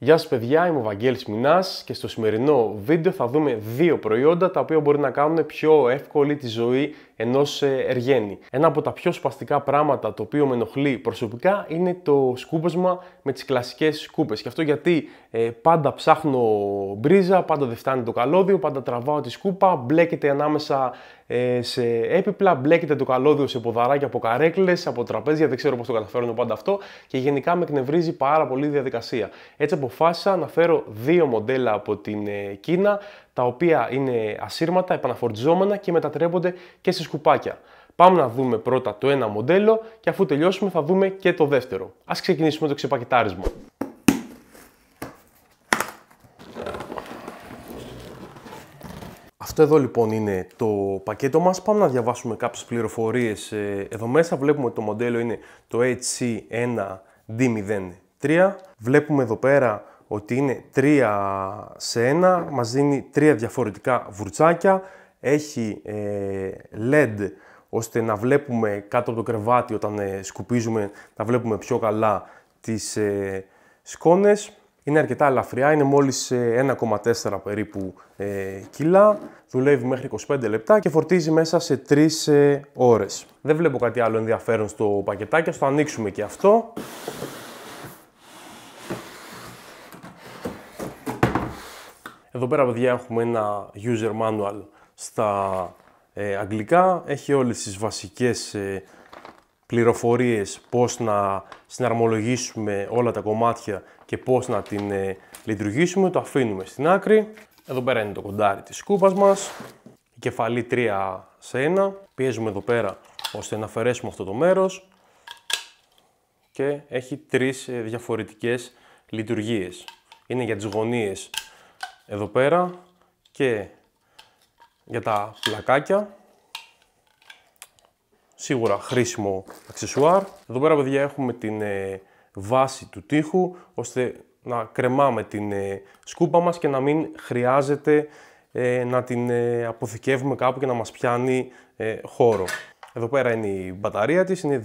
Γεια σας παιδιά, είμαι ο Βαγγέλης Μινάς και στο σημερινό βίντεο θα δούμε δύο προϊόντα τα οποία μπορεί να κάνουν πιο εύκολη τη ζωή ενός ε, εργένη. Ένα από τα πιο σπαστικά πράγματα το οποίο με ενοχλεί προσωπικά είναι το σκούπασμα με τις κλασικές σκούπες. Και αυτό γιατί ε, πάντα ψάχνω μπρίζα, πάντα δεν φτάνει το καλώδιο, πάντα τραβάω τη σκούπα, μπλέκεται ανάμεσα ε, σε έπιπλα, μπλέκεται το καλώδιο σε ποδαράκια από καρέκλες, από τραπέζια, δεν ξέρω πώς το καταφέρνω πάντα αυτό και γενικά με εκνευρίζει πάρα πολύ η διαδικασία. Έτσι αποφάσισα να φέρω δύο μοντέλα από την ε, Κίνα, τα οποία είναι ασύρματα, επαναφορτιζόμενα και μετατρέπονται και σε σκουπάκια. Πάμε να δούμε πρώτα το ένα μοντέλο και αφού τελειώσουμε θα δούμε και το δεύτερο. Ας ξεκινήσουμε το ξεπακετάρισμα. εδώ λοιπόν είναι το πακέτο μας. Πάμε να διαβάσουμε κάποιες πληροφορίες. Ε, εδώ μέσα βλέπουμε το μοντέλο είναι το HC1D03. Βλέπουμε εδώ πέρα ότι είναι 3 σε 1, μας δίνει 3 διαφορετικά βουρτσάκια. Έχει ε, LED ώστε να βλέπουμε κάτω από το κρεβάτι όταν ε, σκουπίζουμε, να βλέπουμε πιο καλά τις σκόνες είναι αρκετά ελαφριά, είναι μόλις 1,4 ε, περίπου ε, κιλά, δουλεύει μέχρι 25 λεπτά και φορτίζει μέσα σε 3 ε, ώρες. Δεν βλέπω κάτι άλλο ενδιαφέρον στο πακετάκι, ας το ανοίξουμε και αυτό. Εδώ πέρα παιδιά έχουμε ένα user manual στα αγγλικά, έχει όλες τις βασικές ε, πληροφορίες πώς να συναρμολογήσουμε όλα τα κομμάτια και πώς να την ε, λειτουργήσουμε, το αφήνουμε στην άκρη. Εδώ πέρα είναι το κοντάρι της σκούπας μας, η κεφαλή 3 σε 1. Πιέζουμε εδώ πέρα ώστε να αφαιρέσουμε αυτό το μέρος και έχει τρεις ε, διαφορετικές λειτουργίες. Είναι για τις γωνίες εδώ πέρα και για τα πλακάκια. Σίγουρα χρήσιμο αξεσουάρ. Εδώ πέρα παιδιά έχουμε την ε, βάση του τοίχου ώστε να κρεμάμε την ε, σκούπα μας και να μην χρειάζεται ε, να την ε, αποθηκεύουμε κάπου και να μας πιάνει χώρο. Εδώ πέρα είναι η μπαταρία της, είναι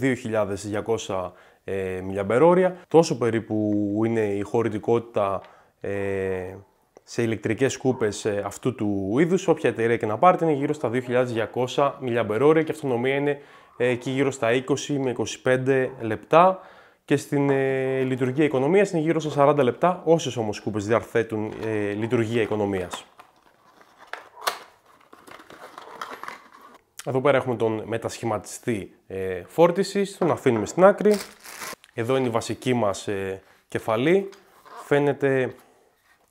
2200 mAh. Τόσο περίπου είναι η χωρητικότητα σε ηλεκτρικές σκούπες αυτού του είδους, όποια εταιρεία και να πάρει, είναι γύρω στα 2200 mAh και η αυτονομία είναι εκεί γύρω στα 20 με 25 λεπτά και στην ε, λειτουργία οικονομίας είναι γύρω στα 40 λεπτά, όσες όμως κούπες διαρθέτουν ε, λειτουργία οικονομίας. Εδώ πέρα έχουμε τον μετασχηματιστή ε, φόρτισης, τον αφήνουμε στην άκρη. Εδώ είναι η βασική μας ε, κεφαλή, φαίνεται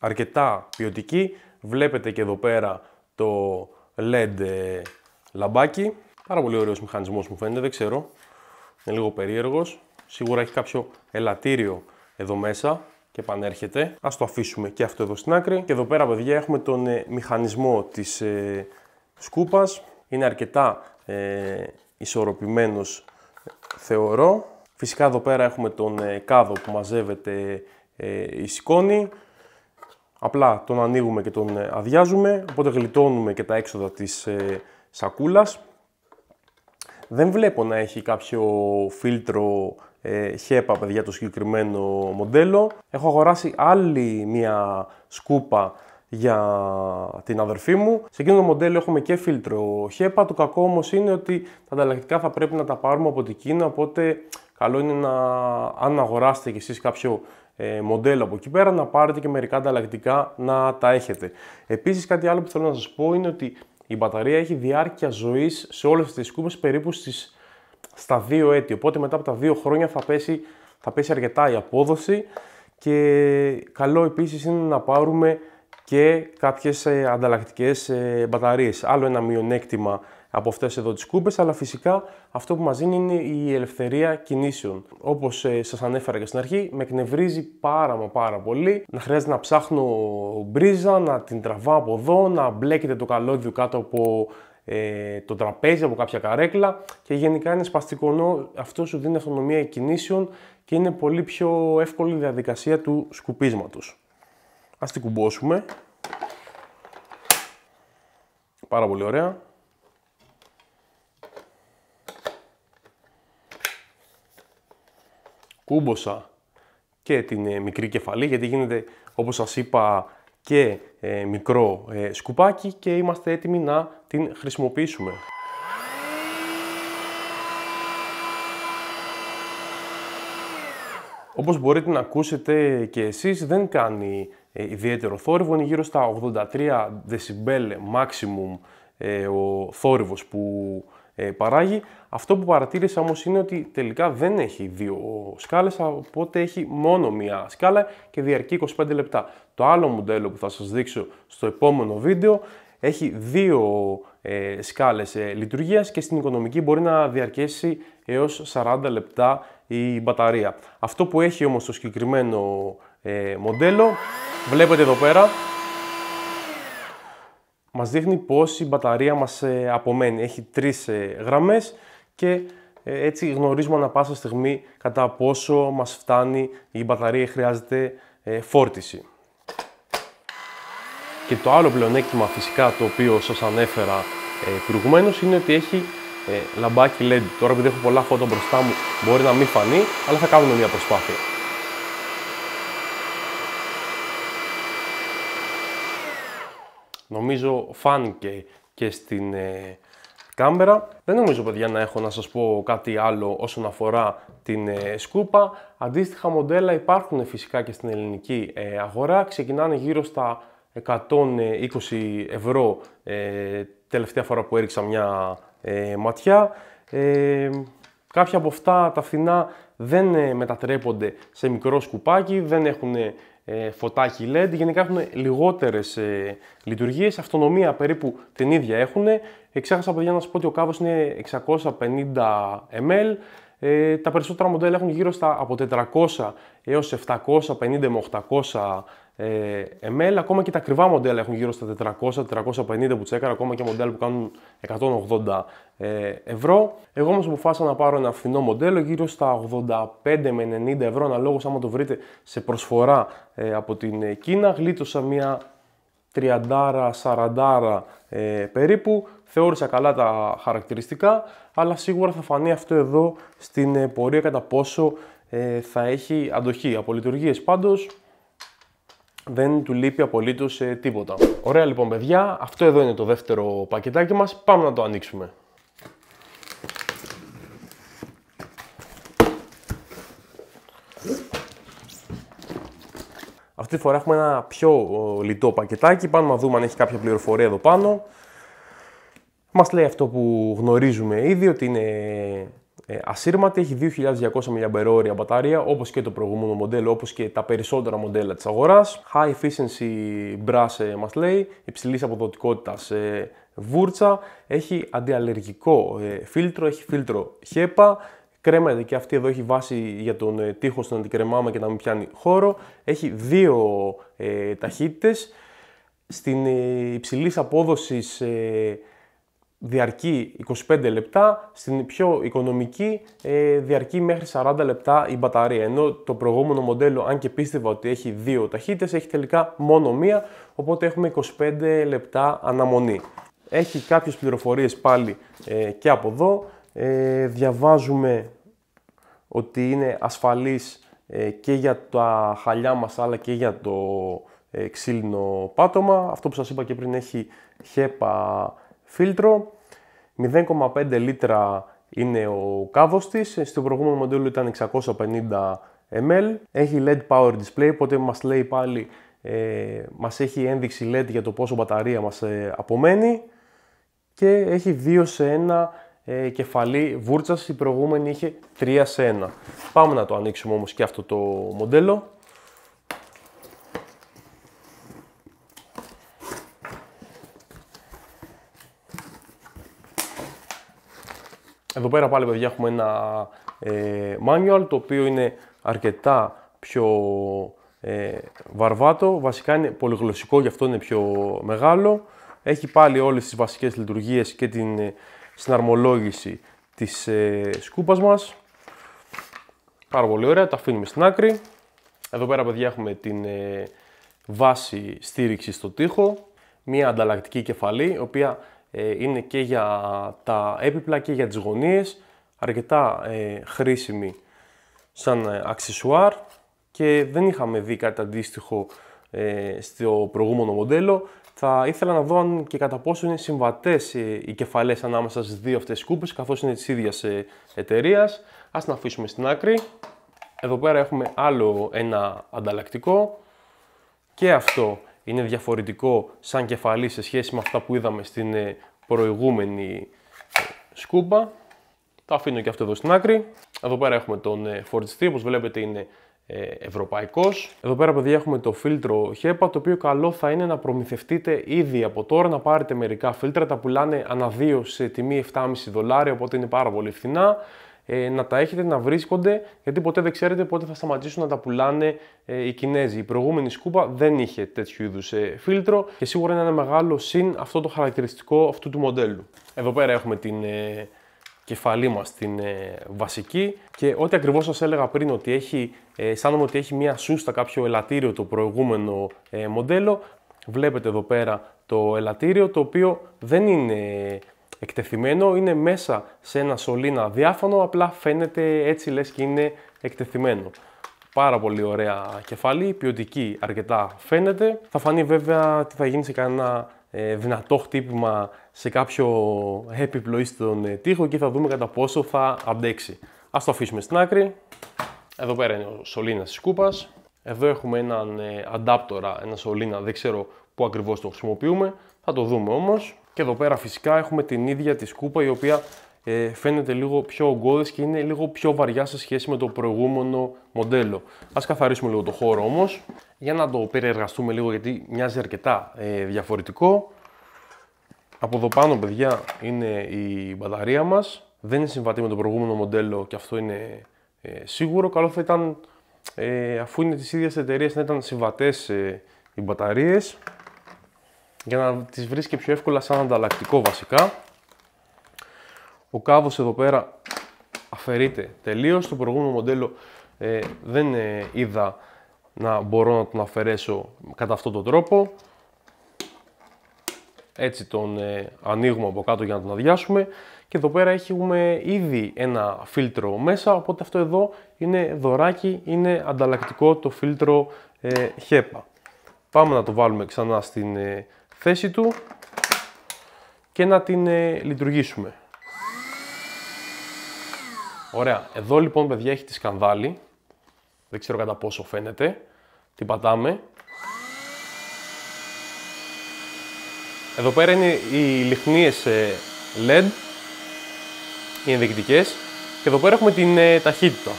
αρκετά ποιοτική. Βλέπετε και εδώ πέρα το LED λαμπάκι. Πάρα πολύ ωραίος μηχανισμός μου φαίνεται, δεν ξέρω. Είναι λίγο περίεργος. Σίγουρα έχει κάποιο ελαττήριο εδώ μέσα και επανέρχεται. Ας το αφήσουμε και αυτό εδώ στην άκρη. Και εδώ πέρα παιδιά έχουμε τον ε, μηχανισμό της ε, σκούπας. Είναι αρκετά ε, ισορροπημένος ε, θεωρώ. Φυσικά εδώ πέρα έχουμε τον ε, κάδο που μαζεύεται η σκόνη. Απλά τον ανοίγουμε και τον αδειάζουμε, οπότε γλιτώνουμε και τα έξοδα της σακούλας. Δεν βλέπω να έχει κάποιο φίλτρο ε, χέπα, παιδιά, το συγκεκριμένο μοντέλο. Έχω αγοράσει άλλη μία σκούπα για την αδερφή μου. Σε εκείνο το μοντέλο έχουμε και φίλτρο χέπα. Το κακό όμως είναι ότι τα ανταλλακτικά θα πρέπει να τα πάρουμε από την Κίνα, οπότε καλό είναι να, αν αγοράσετε κι εσείς κάποιο ε, μοντέλο από εκεί πέρα, να πάρετε και μερικά ανταλλακτικά να τα έχετε. Επίσης κάτι άλλο που θέλω να σας πω είναι ότι η μπαταρία έχει διάρκεια ζωής σε όλες τις σκούπες περίπου στις στα δύο έτη. Οπότε μετά από τα δύο χρόνια θα πέσει, θα πέσει αρκετά η απόδοση και καλό επίσης είναι να πάρουμε και κάποιες ε, ανταλλακτικές ε, μπαταρίες. Άλλο ένα μειονέκτημα από αυτές εδώ τις κούπες, αλλά φυσικά αυτό που μας δίνει είναι η ελευθερία κινήσεων. Όπως ε, σας ανέφερα και στην αρχή, με εκνευρίζει πάρα μα πάρα πολύ. Να χρειάζεται να ψάχνω μπρίζα, να την τραβάω από εδώ, να μπλέκεται το καλώδιο κάτω από ε, το τραπέζι από κάποια καρέκλα και γενικά είναι σπαστικονό, αυτό σου δίνει αυτονομία κινήσεων και είναι πολύ πιο εύκολη η διαδικασία του σκουπίσματος. Ας την κουμπώσουμε. Πάρα πολύ ωραία. Κούμποσα και την ε, μικρή κεφαλή γιατί γίνεται όπως σας είπα και ε, μικρό ε, σκουπάκι και είμαστε έτοιμοι να την χρησιμοποιήσουμε. Όπως μπορείτε να ακούσετε και εσείς, δεν κάνει ε, ιδιαίτερο θόρυβο, είναι γύρω στα 83 δεσιμπέλ maximum ο θόρυβος που ε, παράγει. Αυτό που παρατήρησα όμως είναι ότι τελικά δεν έχει δύο σκάλες, οπότε έχει μόνο μία σκάλα και διαρκεί 25 λεπτά. Το άλλο μοντέλο που θα σας δείξω στο επόμενο βίντεο έχει δύο ε, σκάλες ε, λειτουργίας και στην οικονομική μπορεί να διαρκέσει έως 40 λεπτά η μπαταρία. Αυτό που έχει όμως το συγκεκριμένο ε, μοντέλο, βλέπετε εδώ πέρα, μας δείχνει η μπαταρία μας ε, απομένει. Έχει τρεις ε, γραμμές και ε, έτσι γνωρίζουμε ανά πάσα στιγμή κατά πόσο μας φτάνει η μπαταρία χρειάζεται φόρτιση. Και το άλλο πλεονέκτημα φυσικά το οποίο σας ανέφερα προηγουμένως είναι ότι έχει λαμπάκι LED. Τώρα επειδή έχω πολλά φώτα μπροστά μου μπορεί να μην φανεί αλλά θα κάνουμε μια προσπάθεια. Νομίζω φάνηκε και στην ε, κάμερα. Δεν νομίζω παιδιά να έχω να σας πω κάτι άλλο όσον αφορά την ε, σκούπα. Αντίστοιχα μοντέλα υπάρχουν φυσικά και στην ελληνική ε, αγορά. Ξεκινάνε γύρω στα 120 ευρώ τελευταία φορά που έριξα μια ματιά. Κάποια από αυτά τα φθηνά δεν μετατρέπονται σε μικρό σκουπάκι, δεν έχουν ε, φωτάκι LED. Γενικά έχουν λιγότερες ε, λειτουργίες, αυτονομία περίπου την ίδια έχουν. Εξέχασα παιδιά να σας πω ότι ο κάβος είναι 650 ml. Ε, τα περισσότερα μοντέλα έχουν γύρω στα από 400 έως 750 με 800 ε, ML, ακόμα και τα ακριβά μοντέλα έχουν γύρω στα 400-450 που τσέκαρα, ακόμα και μοντέλα που κάνουν 180 ε, ευρώ. Εγώ όμως αποφάσισα να πάρω ένα φθηνό μοντέλο γύρω στα 85 με 90 ευρώ, αναλόγως άμα το βρείτε σε προσφορά ε, από την ε, Κίνα. Γλίτωσα μια 30-40 ε, περίπου, θεώρησα καλά τα χαρακτηριστικά, αλλά σίγουρα θα φανεί αυτό εδώ στην πορεία κατά πόσο θα έχει αντοχή. Από λειτουργίες πάντως δεν του λείπει απολύτως ε, τίποτα. Ωραία λοιπόν παιδιά, αυτό εδώ είναι το δεύτερο πακετάκι μας, πάμε να το ανοίξουμε. Αυτή τη φορά έχουμε ένα πιο λιτό πακετάκι, πάμε να δούμε αν έχει κάποια πληροφορία εδώ πάνω. Μας λέει αυτό που γνωρίζουμε ήδη, ότι είναι ε, ασύρματη έχει 2.200 mAh μπαταρία όπως και το προηγούμενο μοντέλο, όπως και τα περισσότερα μοντέλα της αγοράς. High efficiency brass ε, μας λέει, υψηλής αποδοτικότητας ε, βούρτσα, έχει αντιαλλεργικό ε, φίλτρο, έχει φίλτρο HEPA, ε κρέμα και αυτή εδώ έχει βάση για τον ε, τείχος στο να την κρεμάμε και να μην πιάνει χώρο. Έχει δύο ε, ταχύτητες, στην ε, υψηλής απόδοσης διαρκεί 25 λεπτά, στην πιο οικονομική ε, διαρκεί μέχρι 40 λεπτά η μπαταρία. Ενώ το προηγούμενο μοντέλο, αν και πίστευα ότι έχει δύο ταχύτητες, έχει τελικά μόνο μία, οπότε έχουμε 25 λεπτά αναμονή. Έχει κάποιες πληροφορίες πάλι ε, και από εδώ. Ε, διαβάζουμε ότι είναι ασφαλής και για τα χαλιά μας αλλά και για το ξύλινο πάτωμα. Αυτό που σας είπα και πριν έχει χέπα φίλτρο. 0,5 λίτρα είναι ο κάβος της, στο προηγούμενο μοντέλο ήταν 650 ml. Έχει LED power display, οπότε μας λέει πάλι, ε, μας έχει ένδειξη LED για το πόσο μπαταρία μας ε, απομένει και έχει 2 σε 1 ε, κεφαλή βούρτσας, η προηγούμενη είχε 3 σε 1. Πάμε να το ανοίξουμε όμως και αυτό το μοντέλο. Εδώ πέρα πάλι παιδιά έχουμε ένα ε, manual το οποίο είναι αρκετά πιο ε, βαρβάτο. Βασικά είναι πολυγλωσσικό, γι' αυτό είναι πιο μεγάλο. Έχει πάλι όλες τις βασικές λειτουργίες και την ε, συναρμολόγηση της ε, σκούπας μας. Πάρα πολύ ωραία, τα αφήνουμε στην άκρη. Εδώ πέρα παιδιά έχουμε την ε, βάση στήριξης στο τοίχο. Μία ανταλλακτική κεφαλή, η οποία ε, είναι και για τα έπιπλα και για τις γωνίες, αρκετά ε, χρήσιμη σαν ε, αξισουάρ και δεν είχαμε δει κάτι αντίστοιχο στο προηγούμενο μοντέλο. Θα ήθελα να δω αν και κατά πόσο είναι συμβατές οι κεφαλές ανάμεσα στις δύο αυτές κούπες καθώς είναι της ίδιας εταιρείας. Ας την αφήσουμε στην άκρη. Εδώ πέρα έχουμε άλλο ένα ανταλλακτικό και αυτό είναι διαφορετικό σαν κεφαλή σε σχέση με αυτά που είδαμε στην ε, προηγούμενη ε, σκούπα. Τα αφήνω και αυτό εδώ στην άκρη. Εδώ πέρα έχουμε τον φορτιστή, ε, όπως βλέπετε είναι ευρωπαϊκός. Εδώ πέρα παιδιά έχουμε το φίλτρο HEPA, το οποίο καλό θα είναι να προμηθευτείτε ήδη από τώρα, να πάρετε μερικά φίλτρα, τα πουλάνε ανά 2 σε τιμή 7,5 δολάρια, οπότε είναι πάρα πολύ φθηνά ε, να τα έχετε να βρίσκονται, γιατί ποτέ δεν ξέρετε πότε θα σταματήσουν να τα πουλάνε ε, οι Κινέζοι. Η προηγούμενη σκούπα δεν είχε τέτοιου είδους ε, φίλτρο και σίγουρα είναι ένα μεγάλο συν αυτό το χαρακτηριστικό αυτού του μοντέλου. Εδώ πέρα έχουμε την ε, κεφαλή μας την ε, βασική και ό,τι ακριβώς σας έλεγα πριν ότι έχει, ε, σαν ότι έχει μία σούστα κάποιο ελαττήριο το προηγούμενο μοντέλο βλέπετε εδώ πέρα το ελαττήριο το οποίο δεν είναι εκτεθειμένο, είναι μέσα σε ένα σωλήνα διάφανο, απλά φαίνεται έτσι λες και είναι εκτεθειμένο. Πάρα πολύ ωραία κεφάλι, ποιοτική αρκετά φαίνεται. Θα φανεί βέβαια τι θα γίνει σε κανένα ε, δυνατό χτύπημα σε κάποιο επιπλοή στον ε, τοίχο και θα δούμε κατά πόσο θα αντέξει. Ας το αφήσουμε στην άκρη. Εδώ πέρα είναι ο σωλήνας της κούπας. Εδώ έχουμε έναν αντάπτορα, ε, ένα σωλήνα, δεν ξέρω πού ακριβώς το χρησιμοποιούμε. Θα το δούμε όμως. Και εδώ πέρα φυσικά έχουμε την ίδια τη σκούπα η οποία ε, φαίνεται λίγο πιο ογκώδες και είναι λίγο πιο βαριά σε σχέση με το προηγούμενο μοντέλο. Ας καθαρίσουμε λίγο το χώρο όμως για να το περιεργαστούμε λίγο γιατί μοιάζει αρκετά ε, διαφορετικό. Από εδώ πάνω παιδιά είναι η μπαταρία μας. Δεν είναι συμβατή με το προηγούμενο μοντέλο και αυτό είναι ε, σίγουρο. Καλό θα ήταν αφού είναι της ίδιας εταιρείας να ήταν συμβατές οι μπαταρίες για να τις βρεις και πιο εύκολα σαν ανταλλακτικό βασικά. Ο κάβος εδώ πέρα αφαιρείται τελείως. Στο προηγούμενο μοντέλο ε, δεν ε, είδα να μπορώ να τον αφαιρέσω κατά αυτόν τον τρόπο. Έτσι τον ε, ανοίγουμε από κάτω για να τον αδειάσουμε. Και εδώ πέρα έχουμε ήδη ένα φίλτρο μέσα, οπότε αυτό εδώ είναι δωράκι, είναι ανταλλακτικό το φίλτρο HEPA. Ε, Πάμε να το βάλουμε ξανά στην θέση του και να την ε, λειτουργήσουμε. Ωραία. Εδώ λοιπόν, παιδιά, έχει τη σκανδάλη. Δεν ξέρω κατά πόσο φαίνεται. Την πατάμε. Εδώ πέρα είναι οι λιχνίες ε, LED, οι ενδεικτικές. Και εδώ πέρα έχουμε την ε, ταχύτητα.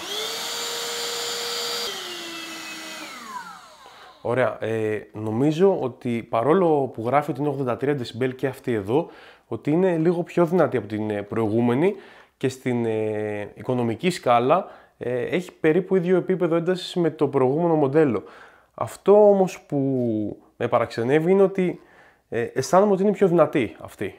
Ωραία. Ε, νομίζω ότι παρόλο που γράφει ότι είναι 83 dB και αυτή εδώ, ότι είναι λίγο πιο δυνατή από την ε, προηγούμενη και στην ε, οικονομική σκάλα ε, έχει περίπου ίδιο επίπεδο έντασης με το προηγούμενο μοντέλο. Αυτό όμως που με παραξενεύει είναι ότι ε, αισθάνομαι ότι είναι πιο δυνατή αυτή.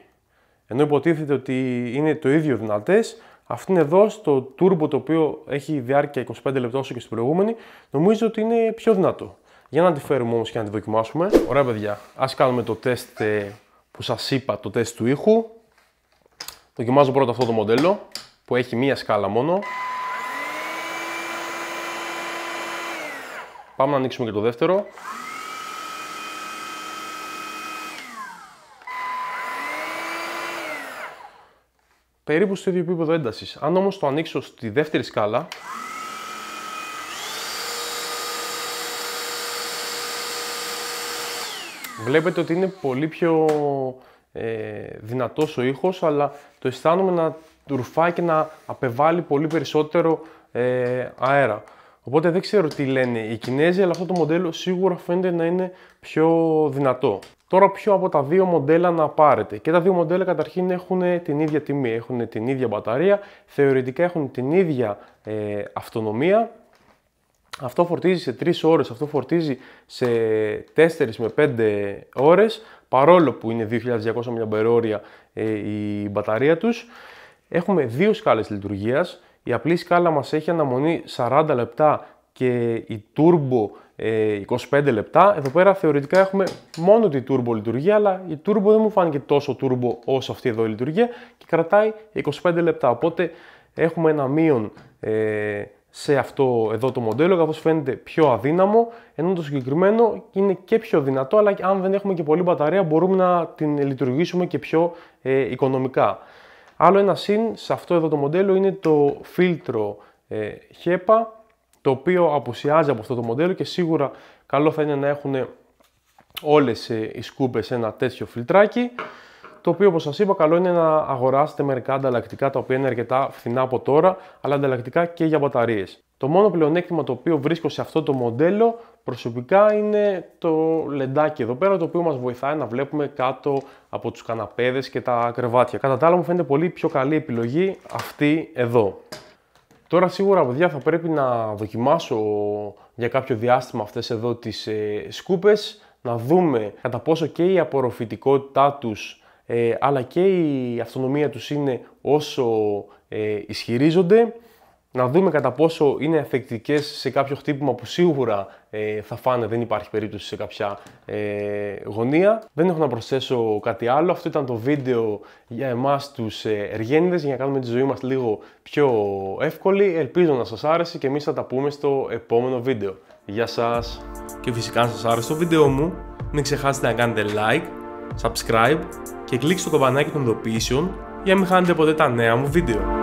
Ενώ υποτίθεται ότι είναι το ίδιο δυνατές, αυτή εδώ στο turbo το οποίο έχει διάρκεια 25 λεπτά όσο και στην προηγούμενη, νομίζω ότι είναι πιο δυνατό. Για να τη φέρουμε όμως και να τη δοκιμάσουμε. Ωραία παιδιά, ας κάνουμε το τεστ ε, που σας είπα, το τεστ του ήχου. Δοκιμάζω πρώτα αυτό το μοντέλο που έχει μία σκάλα μόνο. Πάμε να ανοίξουμε και το δεύτερο. Περίπου στο ίδιο επίπεδο έντασης. Αν όμως το ανοίξω στη δεύτερη σκάλα, βλέπετε ότι είναι πολύ πιο ε, δυνατός ο ήχος, αλλά το αισθάνομαι να τουρφάει και να απεβάλλει πολύ περισσότερο ε, αέρα. Οπότε δεν ξέρω τι λένε οι Κινέζοι, αλλά αυτό το μοντέλο σίγουρα φαίνεται να είναι πιο δυνατό. Τώρα ποιο από τα δύο μοντέλα να πάρετε. Και τα δύο μοντέλα καταρχήν έχουν την ίδια τιμή, έχουν την ίδια μπαταρία, θεωρητικά έχουν την ίδια ε, αυτονομία αυτό φορτίζει σε 3 ώρες, αυτό φορτίζει σε 4 με 5 ώρες, παρόλο που είναι 2200 mAh ε, η μπαταρία τους. Έχουμε δύο σκάλες λειτουργίας. Η απλή σκάλα μας έχει αναμονή 40 λεπτά και η turbo 25 ε, λεπτά. Εδώ πέρα θεωρητικά έχουμε μόνο τη turbo λειτουργία, αλλά η turbo δεν μου φάνηκε τόσο turbo όσο αυτή εδώ η λειτουργία και κρατάει 25 λεπτά. Οπότε έχουμε ένα μείον ε, σε αυτό εδώ το μοντέλο, καθώς φαίνεται πιο αδύναμο, ενώ το συγκεκριμένο είναι και πιο δυνατό, αλλά αν δεν έχουμε και πολλή μπαταρία μπορούμε να την λειτουργήσουμε και πιο ε, οικονομικά. Άλλο ένα συν σε αυτό εδώ το μοντέλο είναι το φίλτρο ε, HEPA, το οποίο απουσιάζει από αυτό το μοντέλο και σίγουρα καλό θα είναι να έχουν όλες ε, οι σκούπες ένα τέτοιο φιλτράκι. Το οποίο, όπως σας είπα, καλό είναι να αγοράσετε μερικά ανταλλακτικά τα οποία είναι αρκετά φθηνά από τώρα, αλλά ανταλλακτικά και για μπαταρίες. Το μόνο πλεονέκτημα το οποίο βρίσκω σε αυτό το μοντέλο προσωπικά είναι το λεντάκι εδώ πέρα το οποίο μας βοηθάει να βλέπουμε κάτω από τους καναπέδες και τα κρεβάτια. Κατά τα άλλα μου φαίνεται πολύ πιο καλή επιλογή αυτή εδώ. Τώρα σίγουρα παιδιά θα πρέπει να δοκιμάσω για κάποιο διάστημα αυτές εδώ τις ε, σκούπες να δούμε κατά πόσο και η απορροφητικότητά τους ε, αλλά και η αυτονομία τους είναι όσο ε, ισχυρίζονται. Να δούμε κατά πόσο είναι αφεκτικές σε κάποιο χτύπημα που σίγουρα ε, θα φάνε, δεν υπάρχει περίπτωση σε κάποια γωνία. Δεν έχω να προσθέσω κάτι άλλο. Αυτό ήταν το βίντεο για εμάς τους εργένιδες για να κάνουμε τη ζωή μας λίγο πιο εύκολη. Ελπίζω να σας άρεσε και εμείς θα τα πούμε στο επόμενο βίντεο. Γεια σας! Και φυσικά αν σας άρεσε το βίντεο μου, μην ξεχάσετε να κάνετε like, subscribe και κλικ στο κομπανάκι των ειδοποιήσεων για να μην χάνετε ποτέ τα νέα μου βίντεο.